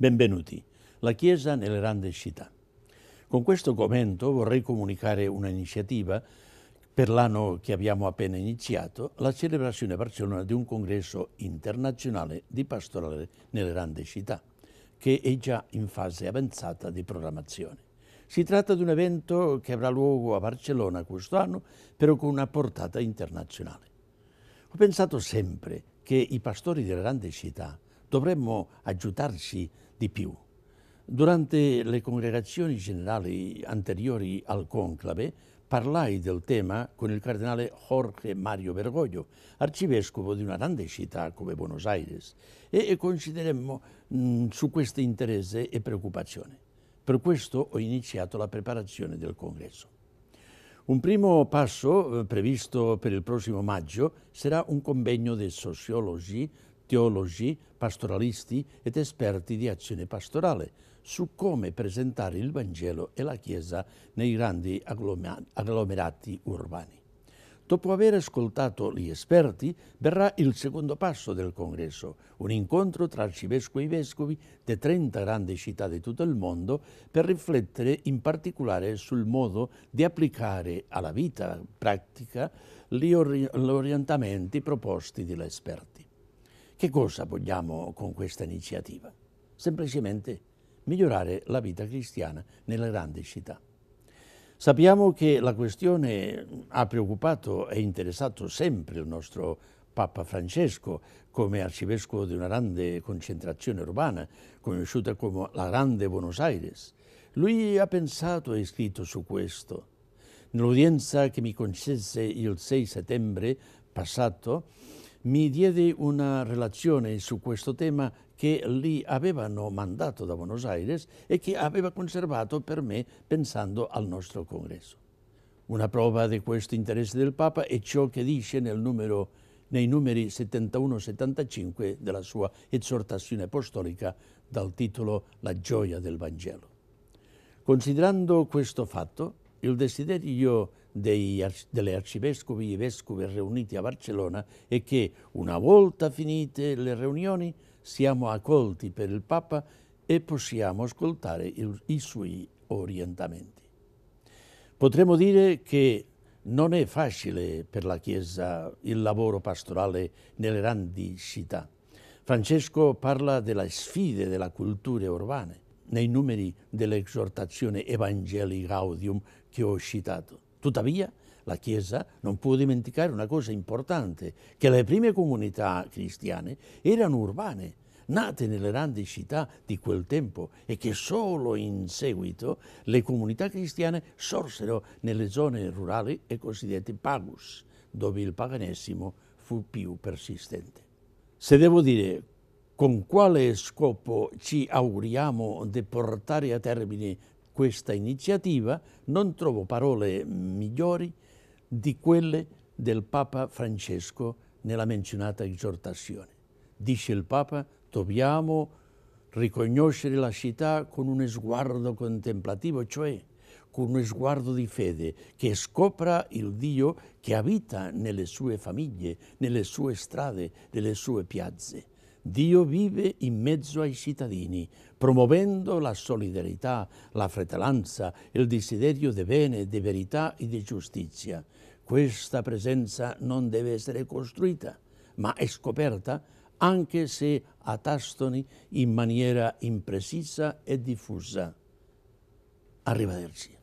Benvenuti, la Chiesa nelle grandi città. Con questo commento vorrei comunicare un'iniziativa per l'anno che abbiamo appena iniziato, la celebrazione a Barcellona di un congresso internazionale di pastorale nelle grandi città, che è già in fase avanzata di programmazione. Si tratta di un evento che avrà luogo a Barcellona questo anno, però con una portata internazionale. Ho pensato sempre che i pastori delle grandi città dovremmo aiutarci di più. Durante le congregazioni generali anteriori al conclave parlai del tema con il cardinale Jorge Mario Bergoglio, arcivescovo di una grande città come Buenos Aires, e consideremmo mm, su questo interesse e preoccupazione. Per questo ho iniziato la preparazione del congresso. Un primo passo eh, previsto per il prossimo maggio sarà un convegno di sociologi teologi, pastoralisti ed esperti di azione pastorale su come presentare il Vangelo e la Chiesa nei grandi agglomerati urbani. Dopo aver ascoltato gli esperti, verrà il secondo passo del congresso, un incontro tra arcivescovi e vescovi di 30 grandi città di tutto il mondo per riflettere in particolare sul modo di applicare alla vita pratica gli, orientamenti proposti dagli esperti. Che cosa vogliamo con questa iniziativa? Semplicemente migliorare la vita cristiana nelle grandi città. Sappiamo che la questione ha preoccupato e interessato sempre il nostro Papa Francesco come arcivescovo di una grande concentrazione urbana, conosciuta come la Grande Buenos Aires. Lui ha pensato e scritto su questo. Nell'udienza che mi concesse il 6 settembre passato, mi diede una relazione su questo tema che li avevano mandato da Buenos Aires e che aveva conservato per me pensando al nostro congresso. Una prova di questo interesse del Papa è ciò che dice numero, nei numeri 71-75 della sua esortazione apostolica dal titolo La gioia del Vangelo. Considerando questo fatto, il desiderio dei, delle arcivescovi e vescovi riuniti a Barcellona è che una volta finite le riunioni siamo accolti per il Papa e possiamo ascoltare il, i suoi orientamenti. Potremmo dire che non è facile per la Chiesa il lavoro pastorale nelle grandi città. Francesco parla delle sfide della cultura urbana nei numeri dell'esortazione Evangelii Gaudium che ho citato. Tuttavia la Chiesa non può dimenticare una cosa importante, che le prime comunità cristiane erano urbane, nate nelle grandi città di quel tempo e che solo in seguito le comunità cristiane sorsero nelle zone rurali e cosiddette pagus, dove il paganesimo fu più persistente. Se devo dire con quale scopo ci auguriamo di portare a termine questa iniziativa non trovo parole migliori di quelle del Papa Francesco nella menzionata esortazione. Dice il Papa, dobbiamo riconoscere la città con uno sguardo contemplativo, cioè con uno sguardo di fede che scopra il Dio che abita nelle sue famiglie, nelle sue strade, nelle sue piazze. Dio vive in mezzo ai cittadini, promuovendo la solidarietà, la fratellanza, il desiderio di bene, di verità e di giustizia. Questa presenza non deve essere costruita, ma è scoperta anche se a tastoni in maniera imprecisa e diffusa. Arrivederci.